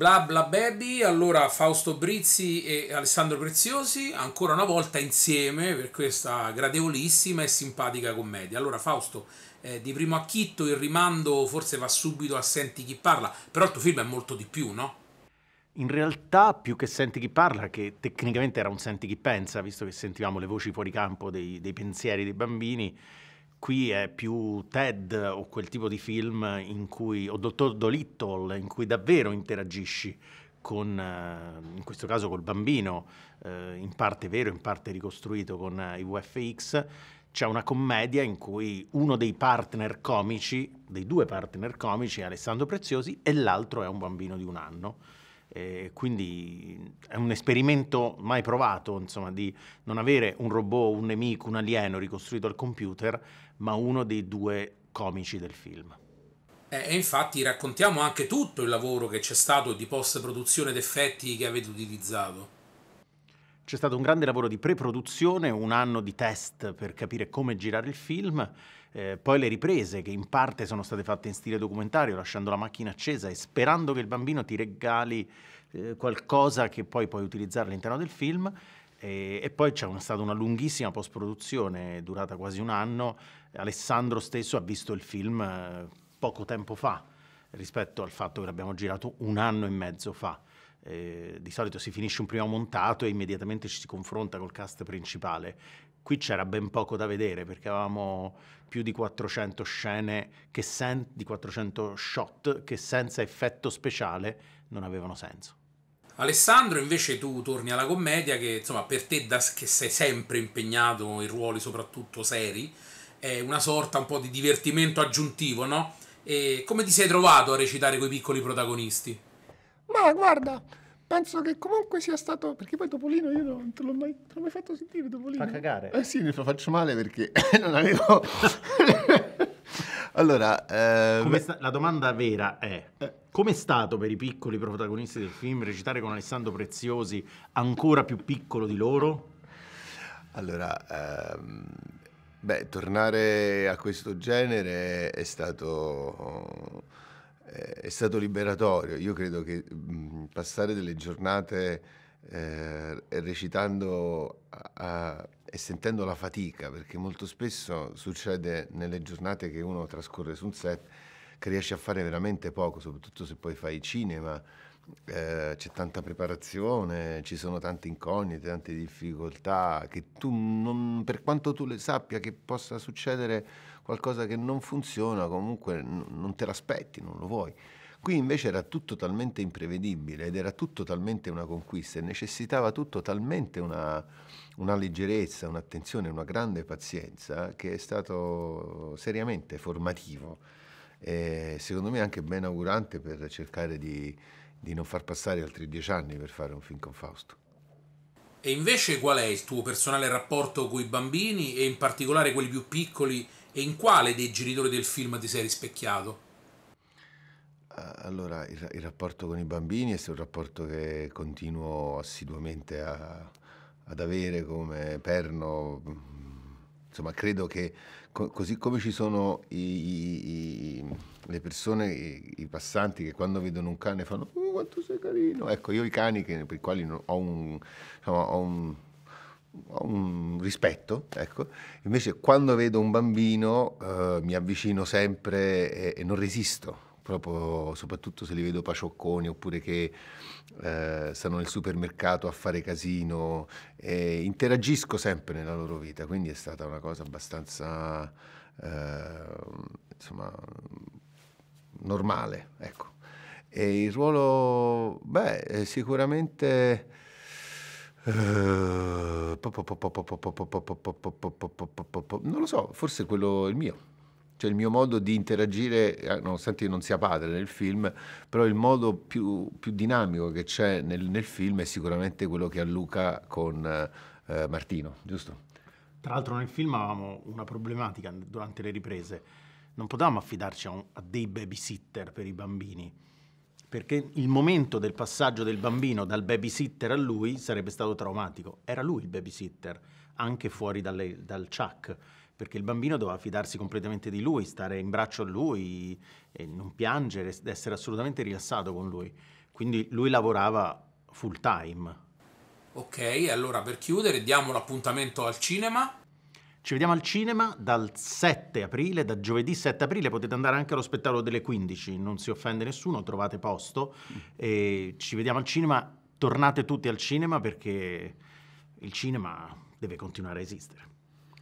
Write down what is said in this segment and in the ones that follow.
Bla Bla Baby, allora Fausto Brizzi e Alessandro Preziosi, ancora una volta insieme per questa gradevolissima e simpatica commedia. Allora Fausto, eh, di primo acchitto il rimando forse va subito a Senti chi parla, però il tuo film è molto di più, no? In realtà più che Senti chi parla, che tecnicamente era un Senti chi pensa, visto che sentivamo le voci fuori campo dei, dei pensieri dei bambini, qui è più Ted o quel tipo di film in cui, o Dottor Dolittle, in cui davvero interagisci con, eh, in questo caso col bambino, eh, in parte vero, in parte ricostruito con eh, i VFX, c'è una commedia in cui uno dei partner comici, dei due partner comici, è Alessandro Preziosi e l'altro è un bambino di un anno eh, quindi è un esperimento mai provato, insomma, di non avere un robot, un nemico, un alieno ricostruito al computer, ma uno dei due comici del film. Eh, e infatti raccontiamo anche tutto il lavoro che c'è stato di post-produzione d'effetti che avete utilizzato. C'è stato un grande lavoro di pre-produzione, un anno di test per capire come girare il film eh, poi le riprese che in parte sono state fatte in stile documentario, lasciando la macchina accesa e sperando che il bambino ti regali eh, qualcosa che poi puoi utilizzare all'interno del film. E, e poi c'è una, stata una lunghissima post-produzione durata quasi un anno. Alessandro stesso ha visto il film eh, poco tempo fa rispetto al fatto che l'abbiamo girato un anno e mezzo fa eh, di solito si finisce un primo montato e immediatamente ci si confronta col cast principale. Qui c'era ben poco da vedere perché avevamo più di 400 scene, sen- di 400 shot che senza effetto speciale non avevano senso. Alessandro, invece tu torni alla commedia che insomma per te da, che sei sempre impegnato in ruoli soprattutto seri, è una sorta un po' di divertimento aggiuntivo, no? E come ti sei trovato a recitare con piccoli protagonisti? ma ah, guarda, penso che comunque sia stato. Perché poi Topolino io non te l'ho mai, te l'ho mai fatto sentire. Topolino. Fa cagare. Eh sì, mi fa, faccio male perché non avevo. allora. Eh... Sta... La domanda vera è. Eh. come è stato per i piccoli protagonisti del film recitare con Alessandro Preziosi, ancora più piccolo di loro? Allora, ehm, beh, tornare a questo genere è stato eh, è stato liberatorio. Io credo che mh, passare delle giornate eh, recitando a, a, e sentendo la fatica, perché molto spesso succede nelle giornate che uno trascorre su un set che riesce a fare veramente poco, soprattutto se poi fai cinema eh, c'è tanta preparazione, ci sono tante incognite, tante difficoltà, che tu, non, per quanto tu le sappia che possa succedere qualcosa che non funziona, comunque non te l'aspetti, non lo vuoi. Qui invece era tutto talmente imprevedibile ed era tutto talmente una conquista e necessitava tutto talmente una, una leggerezza, un'attenzione, una grande pazienza che è stato seriamente formativo e secondo me anche ben augurante per cercare di di non far passare altri dieci anni per fare un film con Fausto. E invece qual è il tuo personale rapporto con i bambini e in particolare quelli più piccoli e in quale dei genitori del film ti sei rispecchiato? Ah, allora, il, il rapporto con i bambini è un rapporto che continuo assiduamente a, ad avere come perno. Mm, insomma, credo che co così come ci sono i, i, i, le persone, i, passanti che quando vedono un cane fanno uh, quanto sei carino. Ecco, io i cani che, per i quali ho un, insomma, ho un un rispetto, ecco. Invece quando vedo un bambino eh, mi avvicino sempre e, e non resisto, proprio, soprattutto se li vedo paciocconi oppure che eh, stanno nel supermercato a fare casino, eh, interagisco sempre nella loro vita, quindi è stata una cosa abbastanza, eh, insomma, normale, ecco. E il ruolo, beh, sicuramente... non lo so, forse quello è il mio. Cioè il mio modo di interagire, nonostante io non sia padre nel film, però il modo più, più dinamico che c'è nel, nel, film è sicuramente quello che ha Luca con eh, Martino, giusto? Tra l'altro nel film avevamo una problematica durante le riprese. Non potevamo affidarci a, un, a dei babysitter per i bambini perché il momento del passaggio del bambino dal babysitter a lui sarebbe stato traumatico. Era lui il babysitter, anche fuori dalle, dal chuck, perché il bambino doveva fidarsi completamente di lui, stare in braccio a lui, non piangere, essere assolutamente rilassato con lui. Quindi lui lavorava full time. Ok, allora per chiudere diamo l'appuntamento al cinema ci vediamo al cinema dal 7 aprile, da giovedì 7 aprile, potete andare anche allo spettacolo delle 15, non si offende nessuno, trovate posto. E ci vediamo al cinema, tornate tutti al cinema perché il cinema deve continuare a esistere.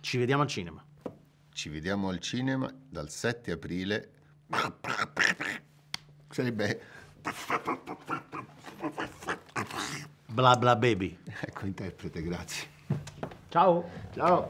Ci vediamo al cinema. Ci vediamo al cinema dal 7 aprile. Sarebbe... Bla bla baby. Ecco, interprete, grazie. Ciao. Ciao.